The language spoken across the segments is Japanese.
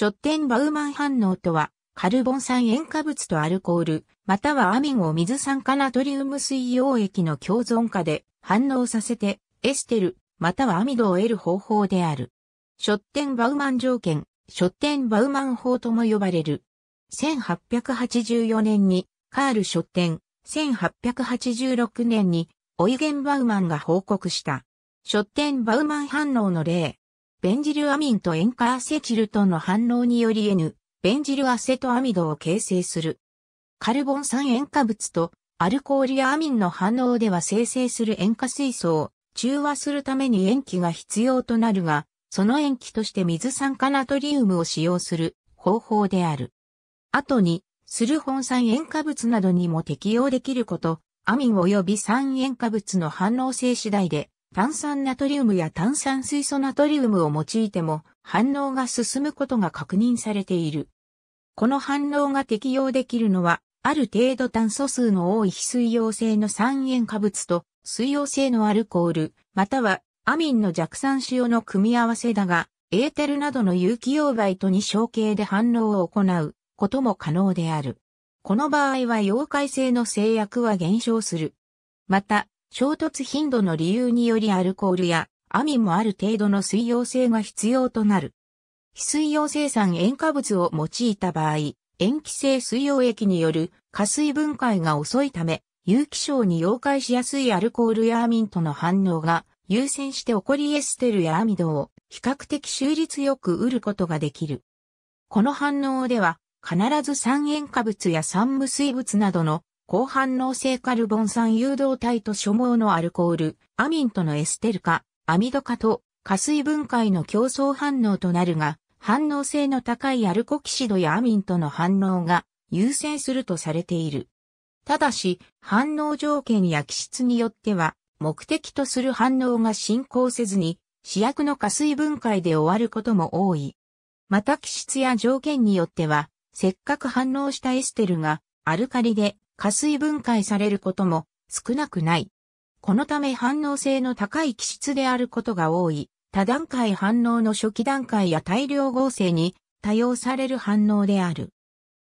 ショッテンバウマン反応とは、カルボン酸塩化物とアルコール、またはアミンを水酸化ナトリウム水溶液の共存化で反応させて、エステル、またはアミドを得る方法である。ショッテンバウマン条件、ショッテンバウマン法とも呼ばれる。1884年にカール・ショッテン、1886年にオイゲン・バウマンが報告した。ショッテンバウマン反応の例。ベンジルアミンと塩化アセチルとの反応により N、ベンジルアセトアミドを形成する。カルボン酸塩化物とアルコールやアミンの反応では生成する塩化水素を中和するために塩基が必要となるが、その塩基として水酸化ナトリウムを使用する方法である。後に、スルホン酸塩化物などにも適用できること、アミン及び酸塩化物の反応性次第で炭酸ナトリウムや炭酸水素ナトリウムを用いても反応が進むことが確認されている。この反応が適用できるのは、ある程度炭素数の多い非水溶性の酸塩化物と水溶性のアルコール、またはアミンの弱酸塩の組み合わせだが、エーテルなどの有機溶媒とに小形で反応を行うことも可能である。この場合は溶解性の制約は減少する。また、衝突頻度の理由によりアルコールやアミンもある程度の水溶性が必要となる。非水溶性酸塩化物を用いた場合、塩基性水溶液による加水分解が遅いため、有機症に溶解しやすいアルコールやアミンとの反応が優先して起こりエステルやアミドを比較的収率よく売ることができる。この反応では必ず酸塩化物や酸無水物などの高反応性カルボン酸誘導体と所毛のアルコール、アミンとのエステル化、アミド化と加水分解の競争反応となるが、反応性の高いアルコキシドやアミンとの反応が優先するとされている。ただし、反応条件や気質によっては、目的とする反応が進行せずに、試薬の加水分解で終わることも多い。また気質や条件によっては、せっかく反応したエステルがアルカリで加水分解されることも少なくない。このため反応性の高い気質であることが多い、多段階反応の初期段階や大量合成に多用される反応である。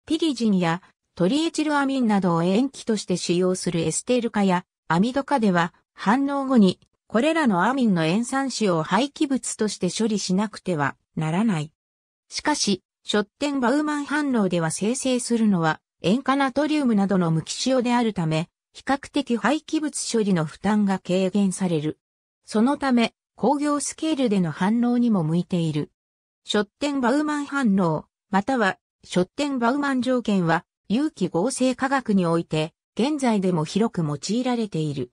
ピリジンやトリエチルアミンなどを塩基として使用するエステル化やアミド化では反応後にこれらのアミンの塩酸子を廃棄物として処理しなくてはならない。しかし、ショッテンバウマン反応では生成するのは塩化ナトリウムなどの無機塩であるため、比較的廃棄物処理の負担が軽減される。そのため、工業スケールでの反応にも向いている。ショッテンバウマン反応、または、ショッテンバウマン条件は、有機合成化学において、現在でも広く用いられている。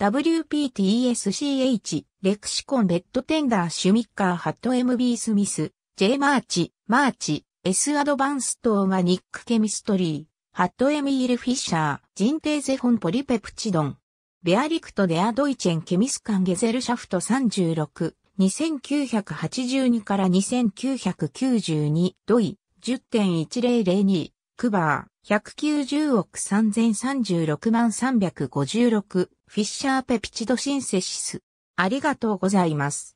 WPTSCH、レクシコンベッドテンダーシュミッカーハット MB スミス、J マーチ、マーチ、S アドバンストオーガニックケミストリー、ハットエミール・フィッシャー、ジンテーゼフォンポリペプチドン。ベアリクト・デア・ドイチェン・ケミスカン・ゲゼルシャフト36、2982から2992、ドイ、10.1002、クバー、190億3036万356、フィッシャー・ペプチドシンセシス。ありがとうございます。